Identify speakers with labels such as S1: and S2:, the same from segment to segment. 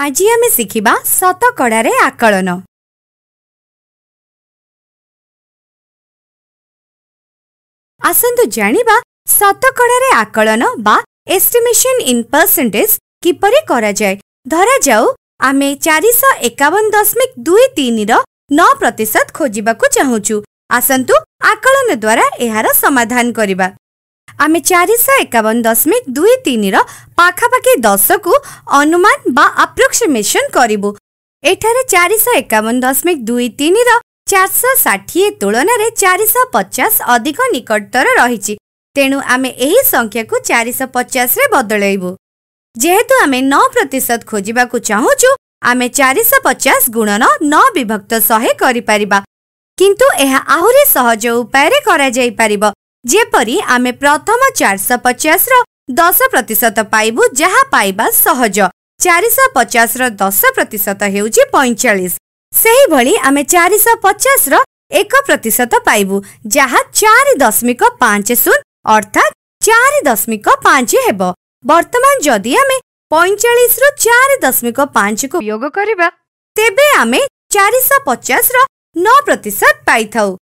S1: ଆଜି ଆମେ ଶିଖିବା ଶତକଡ଼ାରେ ଆକଳନ ଆସନ୍ତୁ ଜାଣିବା ଶତକଡ଼ାରେ ଆକଳନ ବା ଏଷ୍ଟିମେସନ୍ ଇନ୍ ପରସେଣ୍ଟେଜ୍ କିପରି କରାଯାଏ ଧରାଯାଉ ଆମେ ଚାରିଶହ ଏକାବନ ଦଶମିକ ଦୁଇ ତିନିର ନଅ ପ୍ରତିଶତ ଖୋଜିବାକୁ ଚାହୁଁଛୁ ଆସନ୍ତୁ ଆକଳନ ଦ୍ୱାରା ଏହାର ସମାଧାନ କରିବା ଆମେ ଚାରିଶହ ଏକାବନ ଦଶମିକ ଦୁଇ ତିନିର ପାଖାପାଖି ଦଶକୁ ଅନୁମାନ ବା ଆପ୍ରୋକ୍ସିମେସନ୍ କରିବୁ ଏଠାରେ ଚାରିଶହ ଏକାବନ ଦଶମିକ ଦୁଇ ତିନିର ଚାରିଶହ ଷାଠିଏ ତୁଳନାରେ ଚାରିଶହ ପଚାଶ ଅଧିକ ନିକଟତର ରହିଛି ତେଣୁ ଆମେ ଏହି ସଂଖ୍ୟାକୁ ଚାରିଶହ ପଚାଶରେ ବଦଳେଇବୁ ଯେହେତୁ ଆମେ ନଅ ପ୍ରତିଶତ ଖୋଜିବାକୁ ଚାହୁଁଛୁ ଆମେ ଚାରିଶହ ପଚାଶ ଗୁଣନ ନଅ ବିଭକ୍ତ ଶହେ କରିପାରିବା କିନ୍ତୁ ଏହା ଆହୁରି ସହଜ ଉପାୟରେ କରାଯାଇପାରିବ जेपरी आम प्रथम चार शह पचास रस प्रतिशत पाइबू जहाँ पाइबा सहज चार शह पचास रस प्रतिशत होली आम चार शह पचास एक प्रतिशत पाइबू जहाँ चार दशमिक पांच शून अर्थात चार दशमिक पांच हे बर्तमान जदि आम पैंचाश रु चार दशमिक पांच को योग करवा तेब आम चार शह पचास रतिशत पाई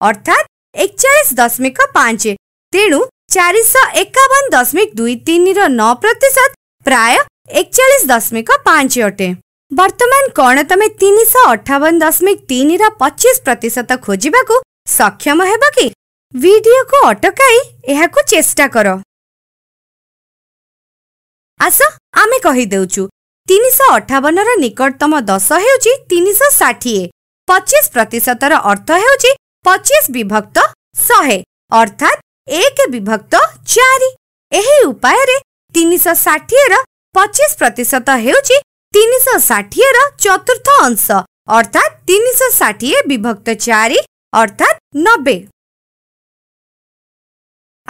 S1: अर्थात एकचाश दशमिक पांच ତେଣୁ ଚାରିଶହ ଏକାବନ ଦଶମିକ ଦୁଇ ତିନିର ନଅ ପ୍ରତିଶତ ପ୍ରାୟ ଏକଚାଳିଶ ଦଶମିକ ପାଞ୍ଚ ଅଟେ ବର୍ତ୍ତମାନ କ'ଣ ତମେ ତିନିଶହ ଅଠାବନ ଦଶମିକ ତିନିର ପଚିଶ ପ୍ରତିଶତ ଖୋଜିବାକୁ ସକ୍ଷମ ହେବ କି ଭିଡିଓକୁ ଅଟକାଇ ଏହାକୁ ଚେଷ୍ଟା କର ଆସ ଆମେ କହିଦେଉଛୁ ତିନିଶହ ଅଠାବନର ନିକଟତମ ଦଶ ହେଉଛି ତିନିଶହ ଷାଠିଏ ପଚିଶ ପ୍ରତିଶତର ଅର୍ଥ ହେଉଛି ପଚିଶ ବିଭକ୍ତ ଶହେ ଅର୍ଥାତ୍ एक विभक्त 4 एहे उपाय रे 360 र 25 प्रतिशत हेउची 360 र चतुर्थ अंश अर्थात 360 ए विभक्त 4 अर्थात 90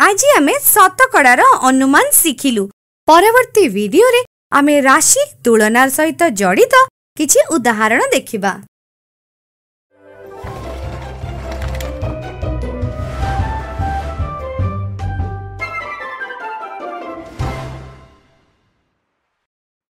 S1: आजि हमें शतकडार अनुमान सिखिलु परवर्ती विडियो रे आमे राशि तुलना सहित जोडित किचे उदाहरण देखिबा